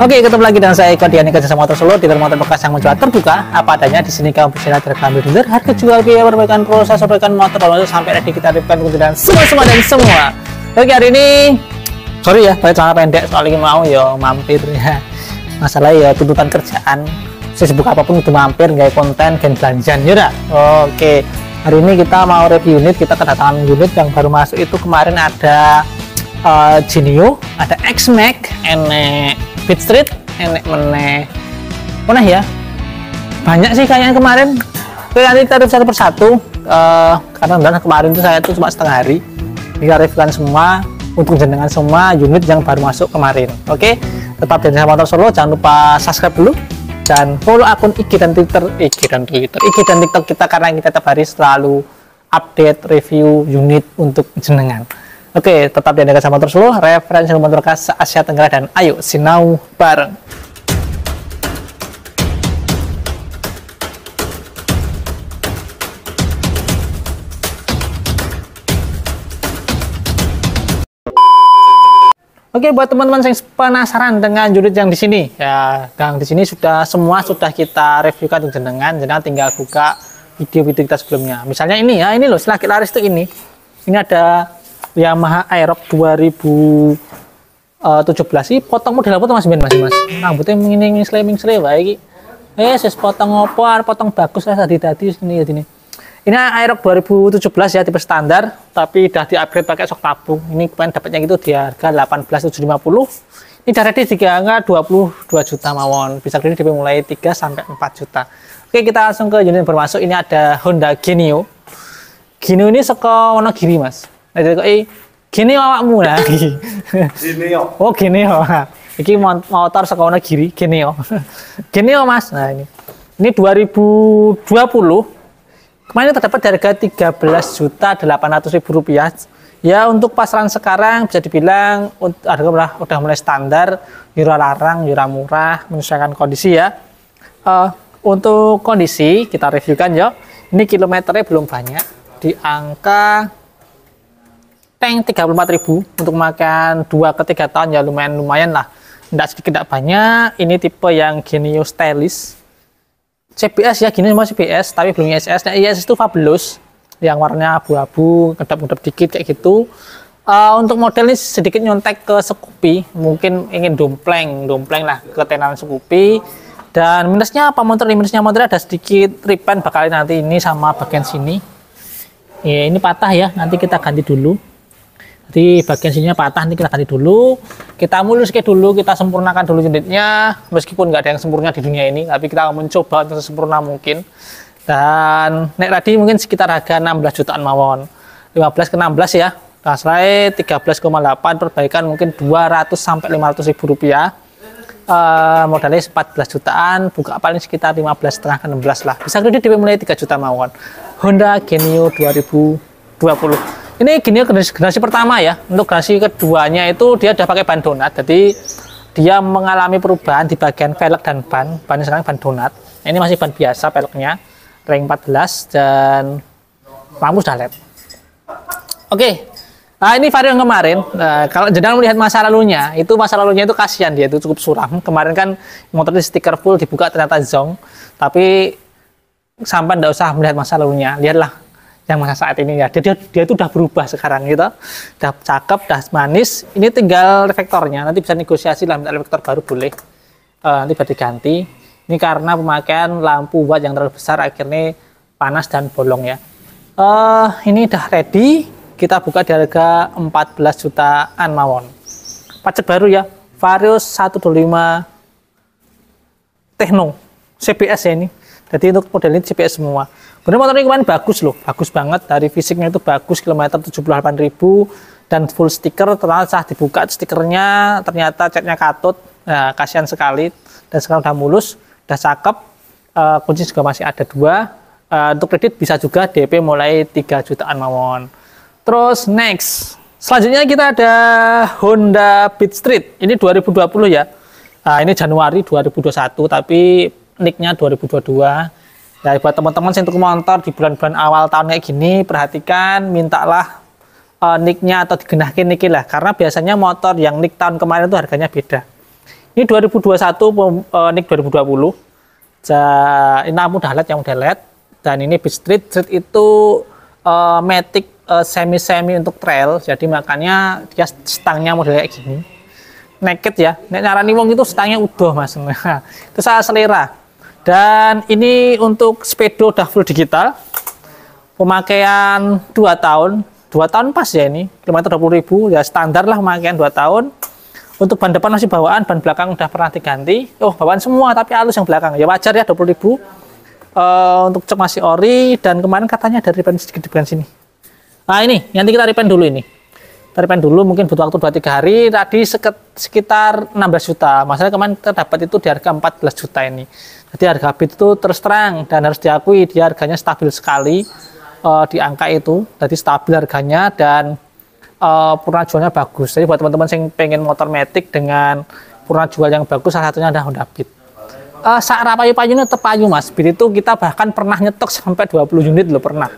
Oke, ketemu lagi dengan saya Eko Diani Kerja Motor Solo di motor bekas yang menjual terbuka apa adanya. Di sini kamu bisa lihat rekam dealer, harga jual biaya perbaikan proses perbaikan motor itu sampai ready kita repair kemudian semua semua dan semua. Oke, hari ini sorry ya, saya celana pendek soalnya mau yo ya, mampir ya. Masalah ya tuntutan kerjaan. Saya Sesibuk apapun itu mampir nggak konten gen belanjaan ya Oke. Hari ini kita mau review unit, kita kedatangan unit yang baru masuk itu kemarin ada uh, Genio, ada X-Max, enek Fit Street enek meneh meneh ya banyak sih kayaknya kemarin Oke, nanti kita review satu persatu uh, eh, karena benar kemarin itu saya tuh cuma setengah hari kita reviewkan semua untuk jenengan semua unit yang baru masuk kemarin oke tetap di Motor Solo jangan lupa subscribe dulu dan follow akun IG dan Twitter IG dan Twitter IG dan TikTok kita karena kita tiap hari selalu update review unit untuk jenengan Oke, tetap di sama terus lo, referensi ilmu terkas Asia Tenggara dan ayo sinau bareng. Oke, buat teman-teman yang penasaran dengan judul yang di sini, ya, Kang di sini sudah semua sudah kita reviewkan dengan, jenengan, jenengan tinggal buka video-video kita sebelumnya. Misalnya ini ya, ini loh, setelah laris itu ini, ini ada Yamaha Aerox 2017 sih potong model apa tuh Mas Ben Mas Mas rambutnya mengining slimming slim wae iki eh sis potong opo potong bagus lah tadi tadi ini ini ini Aerox 2017 ya tipe standar tapi udah di upgrade pakai sok tabung ini kemarin dapatnya gitu di harga 18.750 ini dari di tiga angka 22 juta mawon bisa kredit mulai 3 sampai 4 juta oke kita langsung ke unit yang bermasuk ini ada Honda Genio Genio ini seko giri mas kok eh gini awakmu lah. Gini yo. Oh gini yo. Iki motor sekolah kiri, gini yo. Gini yo Mas. Nah ini. Ini 2020 kemarin terdapat harga rp juta ratus ribu rupiah ya untuk pasaran sekarang bisa dibilang harga udah, udah mulai standar yura larang murah murah menyesuaikan kondisi ya uh, untuk kondisi kita reviewkan ya ini kilometernya belum banyak di angka tank 34.000 untuk makan 2 ke 3 tahun ya lumayan lumayan lah tidak sedikit tidak banyak ini tipe yang Genio Stylus CBS ya gini semua CBS tapi belum ISS nah ISS itu Fabulous yang warnanya abu-abu kedap-kedap dikit kayak gitu uh, untuk model ini sedikit nyontek ke Scoopy mungkin ingin dompleng dompleng lah ke tenan Scoopy dan minusnya apa motor ini minusnya motor ada sedikit ripen bakal nanti ini sama bagian sini ya ini patah ya nanti kita ganti dulu di bagian sininya patah nanti kita ganti dulu. Kita mulus ke dulu, kita sempurnakan dulu jenditnya. Meskipun nggak ada yang sempurna di dunia ini, tapi kita akan mencoba untuk sempurna mungkin. Dan nek tadi mungkin sekitar harga 16 jutaan mawon. 15 ke 16 ya. Kasrai 13,8 perbaikan mungkin 200 sampai 500 ribu rupiah. Uh, modalnya 14 jutaan, buka paling sekitar 15 setengah ke 16 lah. Bisa kredit DP mulai 3 juta mawon. Honda Genio 2020. Ini gini generasi pertama ya. Untuk generasi keduanya itu dia udah pakai ban donat. Jadi dia mengalami perubahan di bagian velg dan ban. Ban sekarang ban donat. Ini masih ban biasa velgnya. Ring 14 dan lampu sudah LED. Oke. Okay. Nah, ini varian kemarin. Nah, kalau jenang melihat masa lalunya, itu masa lalunya itu kasihan dia itu cukup suram. Kemarin kan motor di stiker full dibuka ternyata zong. Tapi sampai tidak usah melihat masa lalunya. Lihatlah yang masa saat ini ya. Jadi dia, dia itu udah berubah sekarang gitu. Udah cakep, udah manis. Ini tinggal reflektornya. Nanti bisa negosiasi lah minta reflektor baru boleh. Uh, nanti diganti. Ini karena pemakaian lampu buat yang terlalu besar akhirnya panas dan bolong ya. Uh, ini udah ready. Kita buka di harga 14 jutaan mawon. Pajak baru ya. Vario 125 Techno. CBS ya ini. Jadi untuk model ini CBS semua. Bener motor ini kemarin bagus loh, bagus banget dari fisiknya itu bagus kilometer 78.000 dan full stiker ternyata sah dibuka stikernya ternyata catnya katut. Nah, kasihan sekali dan sekarang udah mulus, udah cakep. Uh, kunci juga masih ada dua. Uh, untuk kredit bisa juga DP mulai 3 jutaan mawon. Terus next, selanjutnya kita ada Honda Beat Street. Ini 2020 ya. Uh, ini Januari 2021 tapi nicknya 2022 ya buat teman-teman untuk motor di bulan-bulan awal tahun kayak gini perhatikan mintalah uh, nicknya atau digenahkin nick lah karena biasanya motor yang nick tahun kemarin itu harganya beda ini 2021 uh, eh, nick 2020 ja, ini namun udah LED yang udah LED dan ini Beat Street Street itu uh, matic semi semi semi untuk trail jadi makanya dia stangnya model kayak gini naked ya nek nyarani wong itu stangnya udah mas itu salah selera dan ini untuk speedo full digital. Pemakaian 2 tahun. 2 tahun pas ya ini. Kilometer ribu. ya standar lah pemakaian 2 tahun. Untuk ban depan masih bawaan, ban belakang udah pernah diganti. Oh, bawaan semua tapi halus yang belakang. Ya wajar ya ribu. Uh, untuk cek masih ori dan kemarin katanya ada repaint sedikit di bagian sini. Nah, ini nanti kita repaint dulu ini. Kita repaint dulu mungkin butuh waktu 2 3 hari. Tadi sekitar 16 juta. Masalah kemarin kita dapat itu di harga 14 juta ini. Jadi harga bit itu terus terang dan harus diakui dia harganya stabil sekali uh, di angka itu. Jadi stabil harganya dan uh, purna jualnya bagus. Jadi buat teman-teman yang pengen motor metik dengan purna jual yang bagus salah satunya adalah Honda Beat. Uh, Sakra payu tepayu mas. Beat itu kita bahkan pernah nyetok sampai 20 unit loh pernah.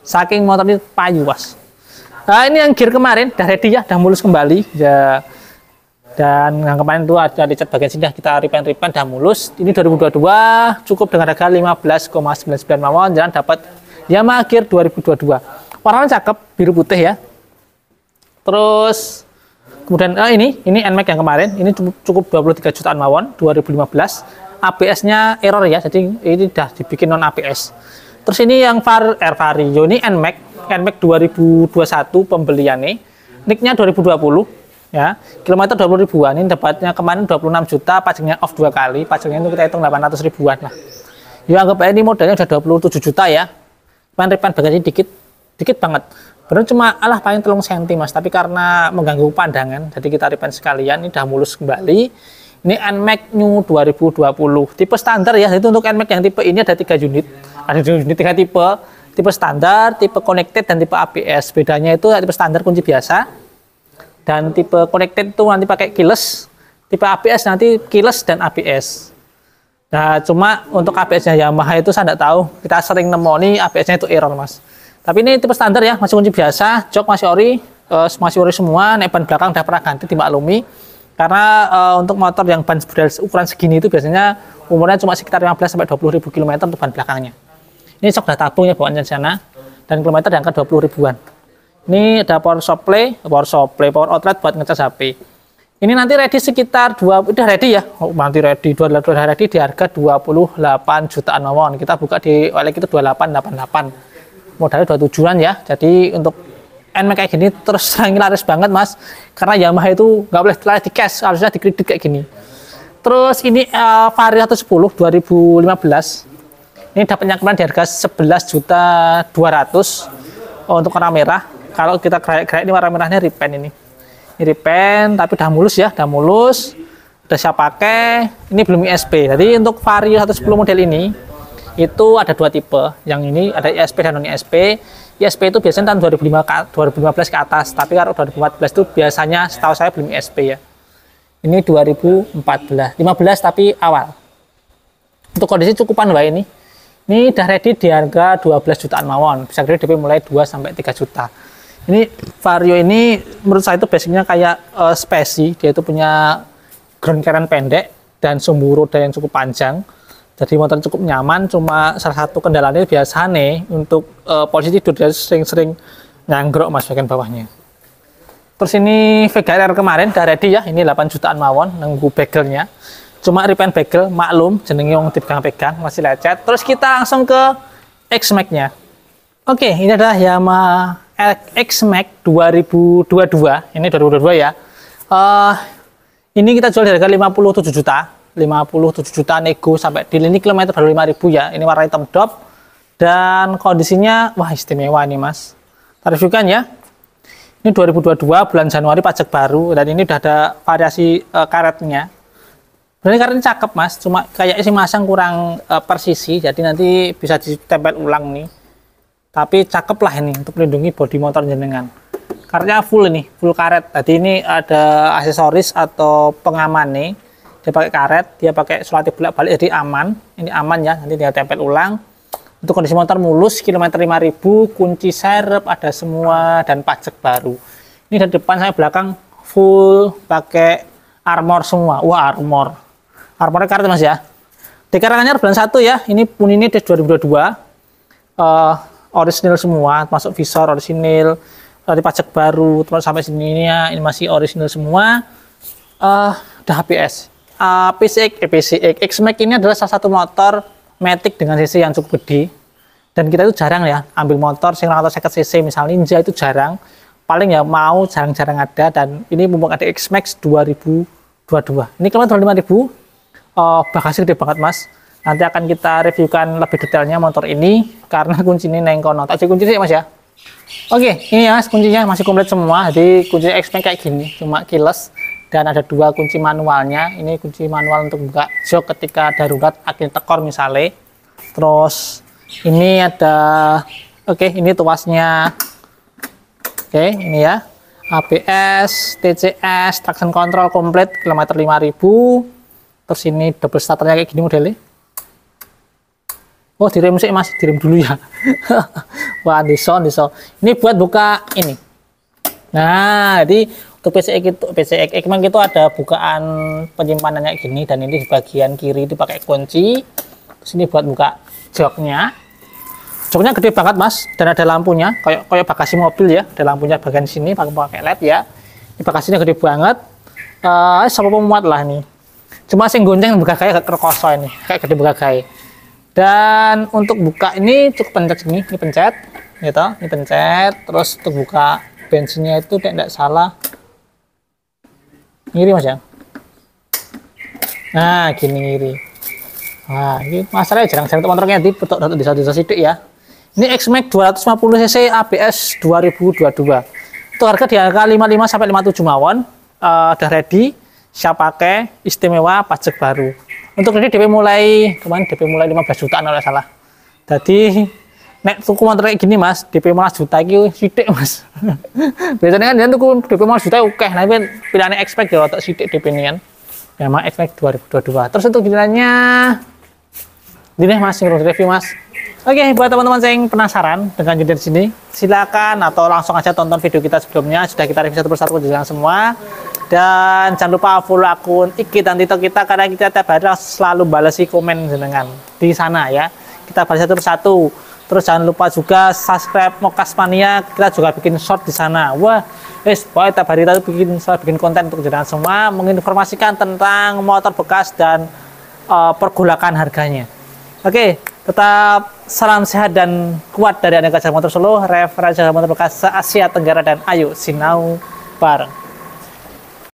Saking motor ini payu mas. Nah ini yang gear kemarin, dah ready ya, dah mulus kembali. Ya dan yang kemarin itu ada di cat bagian sini kita repaint-repaint dah mulus ini 2022 cukup dengan harga 15,99 mawon jalan dapat Yamaha Gear 2022 warnanya cakep biru putih ya terus kemudian eh, ini ini NMAX yang kemarin ini cukup 23 jutaan mawon 2015 ABS-nya error ya jadi ini dah dibikin non ABS terus ini yang var Air eh, Vario ini NMAX NMAX 2021 pembeliannya nicknya 2020 ya kilometer 20 ribuan ini dapatnya kemarin 26 juta pajaknya off dua kali pajaknya itu kita hitung 800 ribuan lah ya anggap aja ini modalnya udah 27 juta ya kemarin repan bagasi dikit dikit banget Benar cuma alah paling telung senti mas tapi karena mengganggu pandangan jadi kita repan sekalian ini udah mulus kembali ini NMAX New 2020 tipe standar ya itu untuk NMAX yang tipe ini ada tiga unit ada tiga unit tiga tipe tipe standar tipe connected dan tipe ABS bedanya itu tipe standar kunci biasa dan tipe connected itu nanti pakai keyless. Tipe ABS nanti keyless dan ABS. Nah, cuma untuk ABS-nya Yamaha itu saya tidak tahu. Kita sering nemoni ABS-nya itu error, Mas. Tapi ini tipe standar ya, masih kunci biasa, jok masih ori, uh, masih ori semua, naik ban belakang udah pernah ganti dimaklumi. Karena uh, untuk motor yang ban ukuran segini itu biasanya umurnya cuma sekitar 15 sampai 20 ribu kilometer untuk ban belakangnya. Ini sok udah tabung ya di sana dan kilometer yang ke 20 ribuan. Ini ada power supply, power supply, power outlet buat ngecas HP. Ini nanti ready sekitar dua, udah ready ya. Oh, nanti ready dua dua ready di harga 28 jutaan won. Kita buka di oleh itu 2888. Modalnya 27-an ya. Jadi untuk NMAX e kayak gini terus terang laris banget, Mas. Karena Yamaha itu nggak boleh terlalu di cash, harusnya di kredit kayak gini. Terus ini uh, Vario 110 2015. Ini dapatnya kemarin di harga 11 juta 200 untuk warna merah kalau kita kerek-kerek ini warna merahnya repaint ini ini repaint tapi udah mulus ya udah mulus udah siap pakai ini belum ISP jadi untuk Vario 110 model ini itu ada dua tipe yang ini ada ISP dan non ISP ISP itu biasanya tahun 2005, 2015 ke atas tapi kalau 2014 itu biasanya setahu saya belum ISP ya ini 2014 15 tapi awal untuk kondisi cukupan mbak ini ini udah ready di harga 12 jutaan mawon bisa kredit DP mulai 2 sampai 3 juta ini Vario ini menurut saya itu basicnya kayak uh, spesi, dia itu punya ground clearance pendek dan sumbu roda yang cukup panjang. Jadi motor cukup nyaman, cuma salah satu kendalanya biasanya untuk uh, posisi tidur dia sering-sering nyanggrok mas bagian bawahnya. Terus ini Vega RR kemarin udah ready ya, ini 8 jutaan mawon nunggu bagelnya. Cuma repaint bagel maklum jenengnya yang dipegang-pegang masih lecet. Terus kita langsung ke X-Max-nya. Oke, ini adalah Yamaha XMAX 2022 ini 2022 ya uh, ini kita jual di harga 57 juta 57 juta nego sampai di lini kilometer baru 5000 ya ini warna hitam dop dan kondisinya wah istimewa ini mas tarif juga ya ini 2022 bulan Januari pajak baru dan ini udah ada variasi uh, karetnya ini karetnya cakep mas cuma kayaknya sih masang kurang uh, persisi jadi nanti bisa ditempel ulang nih tapi cakep lah ini untuk melindungi bodi motor jenengan karena full ini full karet tadi ini ada aksesoris atau pengaman nih dia pakai karet dia pakai selotip bolak balik jadi aman ini aman ya nanti dia tempel ulang untuk kondisi motor mulus kilometer 5000 kunci serep ada semua dan pajak baru ini dari depan saya belakang full pakai armor semua wah armor armornya karet mas ya di karangannya bulan satu ya ini pun ini 2022 uh, orisinil semua, masuk visor orisinil, dari eh, pajak baru, terus sampai sini ya, ini masih orisinil semua. Eh, uh, udah HPS. Uh, PCX, eh, PCX, eh, XMAX ini adalah salah satu motor Matic dengan CC yang cukup gede. Dan kita itu jarang ya ambil motor sing seket CC misalnya Ninja itu jarang. Paling ya mau jarang-jarang ada dan ini mumpung ada XMAX 2022. Ini kilometer 25.000? Uh, bagasi gede banget, Mas. Nanti akan kita reviewkan lebih detailnya motor ini karena kuncinya neng kono. Tak kunci sih mas ya. Oke, ini ya kuncinya masih komplit semua. Jadi kunci x kayak gini, cuma kiles dan ada dua kunci manualnya. Ini kunci manual untuk buka jok ketika darurat akhir tekor misalnya. Terus ini ada, oke ini tuasnya. Oke, ini ya. ABS, TCS, traction control komplit kilometer 5000. Terus ini double starternya kayak gini modelnya. Oh direm sih masih direm dulu ya. Wah diso diso. Ini buat buka ini. Nah jadi untuk PCX itu PCX Ekman itu ada bukaan penyimpanannya gini dan ini di bagian kiri itu pakai kunci. Terus ini buat buka joknya. Joknya gede banget mas dan ada lampunya kayak kayak bagasi mobil ya. Ada lampunya bagian sini pakai pakai LED ya. Ini bagasinya gede banget. Eh uh, sama pemuat lah nih. Cuma sing gonceng buka kayak kerokoso ini kayak gede buka kayak dan untuk buka ini cukup pencet sini, ini pencet gitu ini pencet terus untuk buka bensinnya itu tidak salah ngiri mas ya nah gini ngiri nah ini masalahnya jarang untuk motornya di petok satu bisa bisa sidik ya ini X-Max 250 cc ABS 2022 itu harga di harga 55 sampai 57 mawon uh, udah ready siap pakai istimewa pajak baru untuk kredit DP mulai kemarin DP mulai 15 jutaan oleh salah jadi nek tuku motor kayak gini mas DP malas juta itu sidik mas biasanya kan dia tuku DP malas juta oke ya Nah ini pilihannya expect ya otak sidik DP ini kan memang ya, expect 2022 terus untuk pilihannya ini mas yang review mas oke okay, buat teman-teman yang penasaran dengan di sini silakan atau langsung aja tonton video kita sebelumnya sudah kita review satu persatu penjelasan semua dan jangan lupa follow akun IG dan TikTok kita karena kita tiap hari selalu balasi komen jenengan di sana ya kita balas satu persatu terus jangan lupa juga subscribe Mokasmania kita juga bikin short di sana wah es boy tiap hari kita bikin selalu bikin konten untuk jalan semua menginformasikan tentang motor bekas dan uh, pergolakan harganya oke okay, tetap salam sehat dan kuat dari anak-anak Jalan Motor Solo, referensi Motor Bekas Asia Tenggara dan ayo sinau bareng.